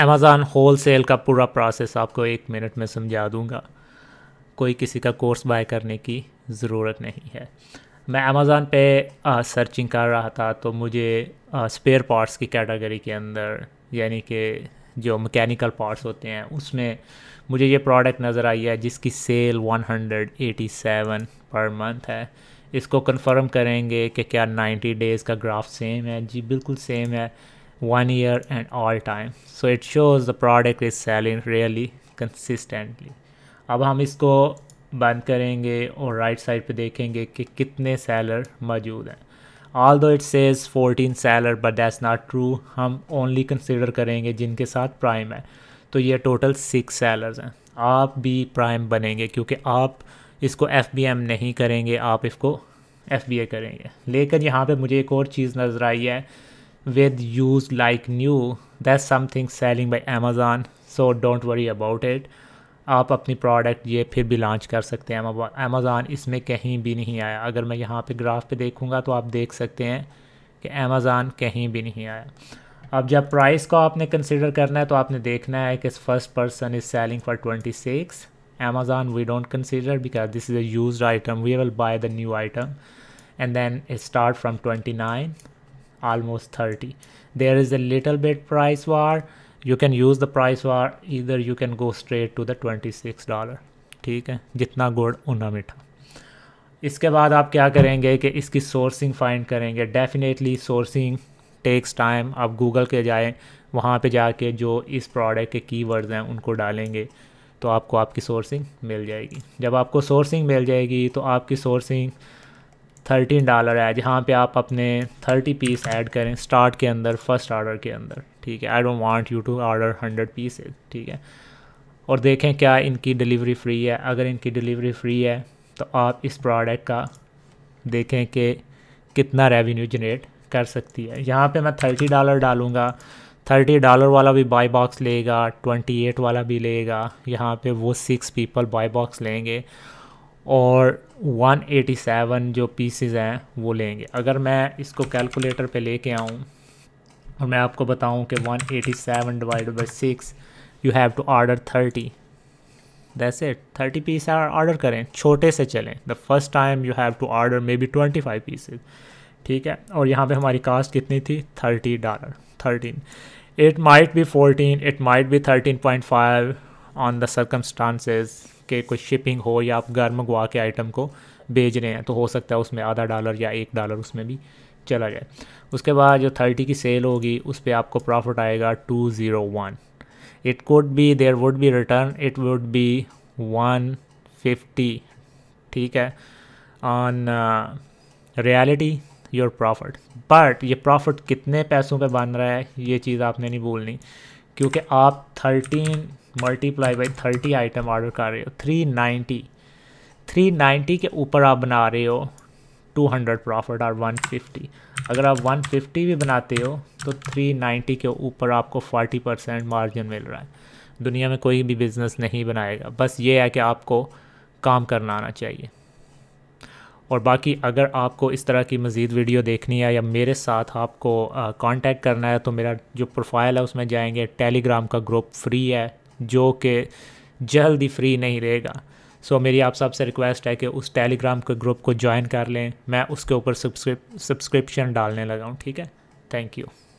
Amazon whole cell का पूरा process आपको एक मिनट में समझा दूँगा कोई किसी का कोर्स बाय करने की ज़रूरत नहीं है मैं अमेज़ान पे आ, सर्चिंग कर रहा था तो मुझे स्पेयर पार्ट्स की कैटेगरी के अंदर यानी कि जो मैकेनिकल पार्ट्स होते हैं उसमें मुझे ये प्रोडक्ट नज़र आई है जिसकी सेल 187 पर मंथ है इसको कंफर्म करेंगे कि क्या 90 डेज़ का ग्राफ सेम है जी बिल्कुल सेम है one year and all time so it shows the product is selling really consistently अब हम इसको बंद करेंगे और राइट right साइड पे देखेंगे कि कितने सेलर मौजूद हैं although it says fourteen seller but that's not true हम ओनली कंसिडर करेंगे जिनके साथ प्राइम है तो ये टोटल सिक्स सेलर्स हैं आप भी प्राइम बनेंगे क्योंकि आप इसको एफ नहीं करेंगे आप इसको एफ करेंगे लेकिन यहाँ पे मुझे एक और चीज़ नज़र आई है with used like new that's something selling by amazon so don't worry about it आप अपनी प्रोडक्ट ये फिर भी लॉन्च कर सकते हैं अमेजान इसमें कहीं भी नहीं आया अगर मैं यहाँ पे ग्राफ पे देखूँगा तो आप देख सकते हैं कि अमेजान कहीं भी नहीं आया अब जब प्राइस को आपने कंसीडर करना है तो आपने देखना है कि first person is selling for 26 six Amazon we don't consider because this is a use item we will buy the new item and then start from twenty almost 30 there is a little bit price war you can use the price war either you can go straight to the 26 dollar ठीक है जितना गुड़ उतना मीठा इसके बाद आप क्या करेंगे कि इसकी सोर्सिंग फाइंड करेंगे डेफिनेटली सोर्सिंग टेक्स टाइम आप गूगल के जाएं वहाँ पे जाके जो इस प्रोडक्ट के कीवर्ड्स हैं उनको डालेंगे तो आपको आपकी सोर्सिंग मिल जाएगी जब आपको सोर्सिंग मिल जाएगी तो आपकी सोर्सिंग थर्टीन डॉलर है जहाँ पे आप अपने थर्टी पीस ऐड करें स्टार्ट के अंदर फर्स्ट ऑर्डर के अंदर ठीक है I don't want you to order hundred piece ठीक है और देखें क्या इनकी डिलीवरी फ्री है अगर इनकी डिलीवरी फ्री है तो आप इस प्रोडक्ट का देखें कि कितना रेवेन्यू जनरेट कर सकती है यहाँ पे मैं थर्टी डॉलर डालूँगा थर्टी डॉलर वाला भी बाई बॉक्स लेगा ट्वेंटी एट वाला भी लेगा यहाँ पर वो सिक्स पीपल बाई बॉक्स लेंगे और 187 जो पीसेज हैं वो लेंगे अगर मैं इसको कैलकुलेटर पे लेके आऊँ और मैं आपको बताऊँ कि 187 eighty seven divide by six you have to order 30 that's it 30 piece order करें छोटे से चलें the first time you have to order may be twenty five pieces ठीक है और यहाँ पे हमारी कास्ट कितनी थी thirty dollar thirteen it might be fourteen it might be thirteen point five on the circumstances के कोई शिपिंग हो या आप घर मंगवा के आइटम को भेज रहे हैं तो हो सकता है उसमें आधा डॉलर या एक डॉलर उसमें भी चला जाए उसके बाद जो थर्टी की सेल होगी उस पर आपको प्रॉफिट आएगा two zero one it could be there would be return it would be one fifty ठीक है on reality your profit but ये प्रॉफिट कितने पैसों पे बन रहा है ये चीज़ आपने नहीं भूलनी क्योंकि आप thirteen multiply by thirty item order कर रहे हो थ्री नाइन्टी थ्री नाइन्टी के ऊपर आप बना रहे हो टू हंड्रेड प्रॉफिट और वन फिफ्टी अगर आप वन फिफ्टी भी बनाते हो तो थ्री नाइन्टी के ऊपर आपको फोर्टी परसेंट मार्जिन मिल रहा है दुनिया में कोई भी बिज़नेस नहीं बनाएगा बस ये है कि आपको काम करना आना चाहिए और बाकी अगर आपको इस तरह की मज़ीद वीडियो देखनी है या मेरे साथ आपको कांटेक्ट करना है तो मेरा जो प्रोफाइल है उसमें जाएंगे टेलीग्राम का ग्रुप फ्री है जो कि जल्द ही फ्री नहीं रहेगा सो so, मेरी आप सबसे रिक्वेस्ट है कि उस टेलीग्राम के ग्रुप को ज्वाइन कर लें मैं उसके ऊपर सब्सक्रिप सब्सक्रिप्शन डालने लगा हूँ ठीक है थैंक यू